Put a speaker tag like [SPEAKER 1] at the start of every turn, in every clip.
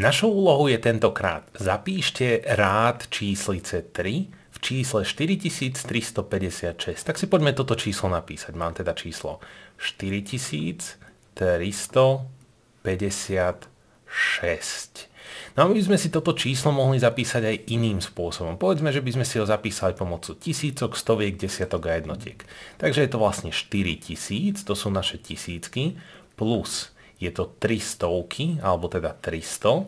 [SPEAKER 1] Našou úlohou je tentokrát zapíšte rád číslice 3 v čísle 4356. Tak si poďme toto číslo napísať. Mám teda číslo 4356. No a my by sme si toto číslo mohli zapísať aj iným spôsobom. Povedzme, že by sme si ho zapísali pomocou tisícok, stoviek, desiatok a jednotiek. Takže je to vlastne 4000, to sú naše tisícky, plus je to 3 stovky, alebo teda 300.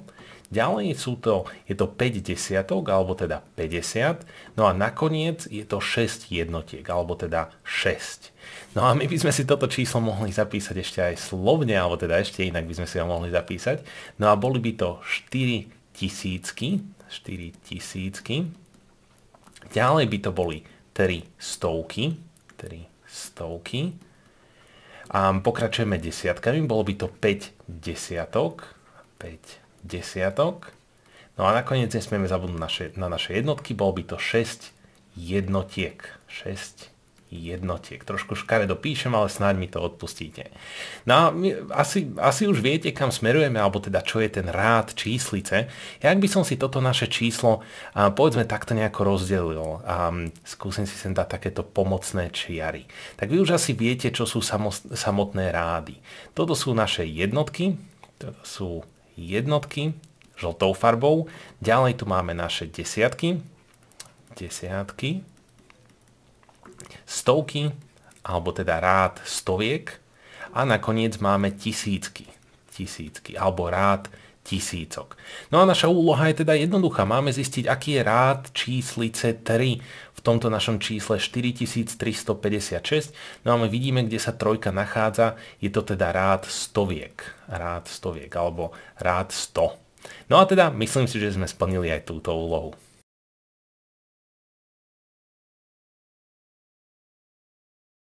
[SPEAKER 1] Ďalej sú to, je to 5 desiatok, alebo teda 50. No a nakoniec je to 6 jednotiek, alebo teda 6. No a my by sme si toto číslo mohli zapísať ešte aj slovne, alebo teda ešte inak by sme si ho mohli zapísať. No a boli by to 4 tisícky, 4 tisícky. Ďalej by to boli 3 stovky, 3 stovky a pokračujeme desiatkami, bolo by to 5 desiatok. 5 desiatok. No a nakoniec nesmieme zabudnúť naše, na naše jednotky, bolo by to 6 jednotiek. 6 jednotiek. Trošku škaredo píšem, ale snáď mi to odpustíte. No a asi, asi už viete, kam smerujeme, alebo teda čo je ten rád číslice. Jak by som si toto naše číslo, povedzme, takto nejako rozdelil. a skúsim si sem dať takéto pomocné čiary. Tak vy už asi viete, čo sú samotné rády. Toto sú naše jednotky, toto sú jednotky žltou farbou. Ďalej tu máme naše desiatky, desiatky, stovky, alebo teda rád stoviek a nakoniec máme tisícky, tisícky, alebo rád tisícok. No a naša úloha je teda jednoduchá. Máme zistiť, aký je rád číslice 3 v tomto našom čísle 4356. No a my vidíme, kde sa trojka nachádza. Je to teda rád stoviek. Rád stoviek, alebo rád 100. No a teda myslím si, že sme splnili aj túto úlohu.